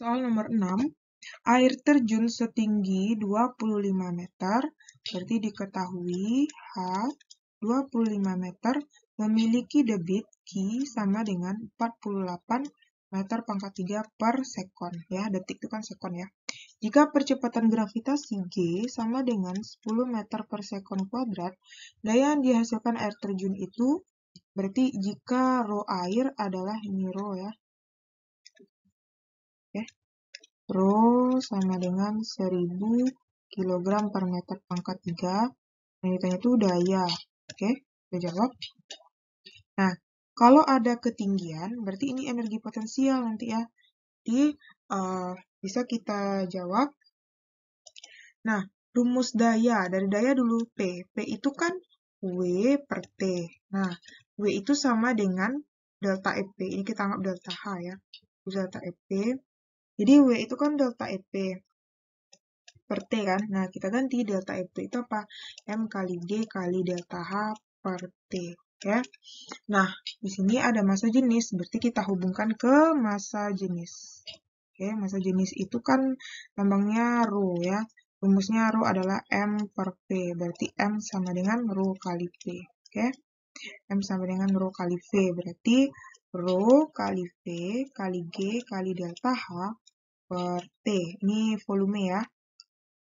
Soal nomor 6. Air terjun setinggi 25 meter, berarti diketahui H 25 meter memiliki debit Q sama dengan 48 meter pangkat 3 per sekon. Ya, detik itu kan sekon ya. Jika percepatan gravitasi G sama dengan 10 meter per sekon kuadrat, daya yang dihasilkan air terjun itu berarti jika rho air adalah ini rho ya, Rho sama dengan 1000 kg per meter pangkat 3. Yang ditanya itu daya. Oke, kita jawab. Nah, kalau ada ketinggian, berarti ini energi potensial nanti ya. Jadi, uh, bisa kita jawab. Nah, rumus daya. Dari daya dulu P. P itu kan W per T. Nah, W itu sama dengan delta FP. Ini kita anggap delta H ya. Delta FP jadi W itu kan delta EP per T kan. Nah, kita ganti delta EP itu apa? M kali G kali delta H per T. Ya. Nah, di sini ada masa jenis, berarti kita hubungkan ke masa jenis. Oke, massa jenis itu kan lambangnya rho ya. Rumusnya rho adalah M per P, berarti M sama dengan rho kali P. Oke, M sama dengan rho kali V, berarti rho kali V kali G kali delta H per T. Ini volume ya.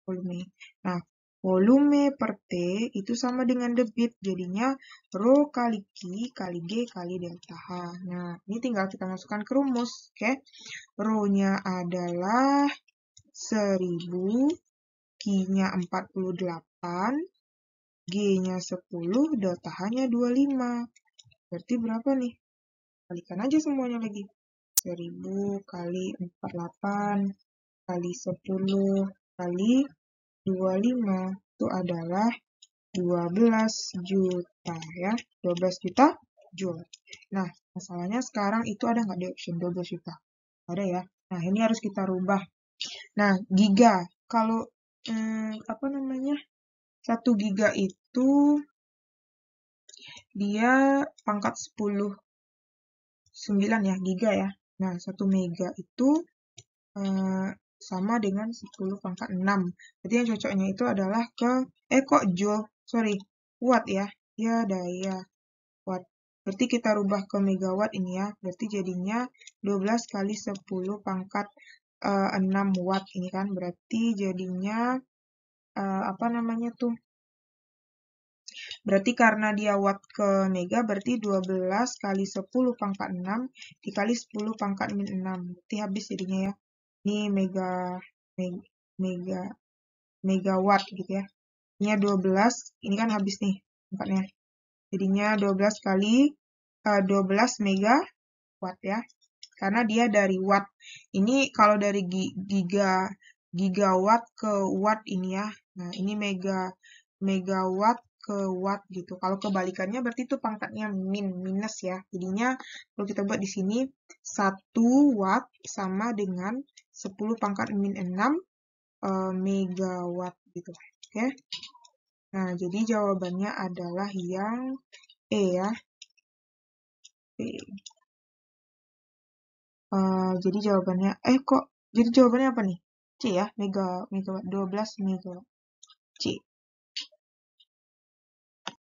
Volume. Nah, volume per T itu sama dengan debit. Jadinya Rho kali Q kali G kali delta H. Nah, ini tinggal kita masukkan ke rumus. Oke. Okay? Rho-nya adalah 1000, Q-nya 48, G-nya 10, delta H-nya 25. Berarti berapa nih? Kalikan aja semuanya lagi. 1000 kali 48 kali 10 kali 25 itu adalah 12 juta ya 12 juta jual nah masalahnya sekarang itu ada nggak di option 12 juta ada ya nah ini harus kita rubah nah giga kalau hmm, apa namanya satu giga itu dia pangkat 10 9 ya giga ya Nah, 1 mega itu uh, sama dengan 10 pangkat 6. Jadi yang cocoknya itu adalah ke, eh kok joule, sorry, watt ya. Ya, daya watt. Berarti kita rubah ke megawatt ini ya. Berarti jadinya 12 kali 10 pangkat uh, eh, 6 watt ini kan. Berarti jadinya, uh, apa namanya tuh, Berarti karena dia watt ke mega berarti 12 kali 10 pangkat 6 dikali 10 pangkat min 6. Berarti habis jadinya ya. Ini mega mega mega megawatt gitu ya. Ini 12, ya ini kan habis nih pangkatnya. Jadinya 12 kali uh, eh, 12 mega watt ya. Karena dia dari watt. Ini kalau dari giga gigawatt ke watt ini ya. Nah, ini mega megawatt ke watt gitu. Kalau kebalikannya berarti itu pangkatnya min, minus ya. Jadinya kalau kita buat di sini 1 watt sama dengan 10 pangkat min 6 uh, eh, megawatt gitu. Oke. Okay. Nah, jadi jawabannya adalah yang E ya. E. Uh, jadi jawabannya, eh kok, jadi jawabannya apa nih? C ya, mega, megawatt, 12 megawatt. C.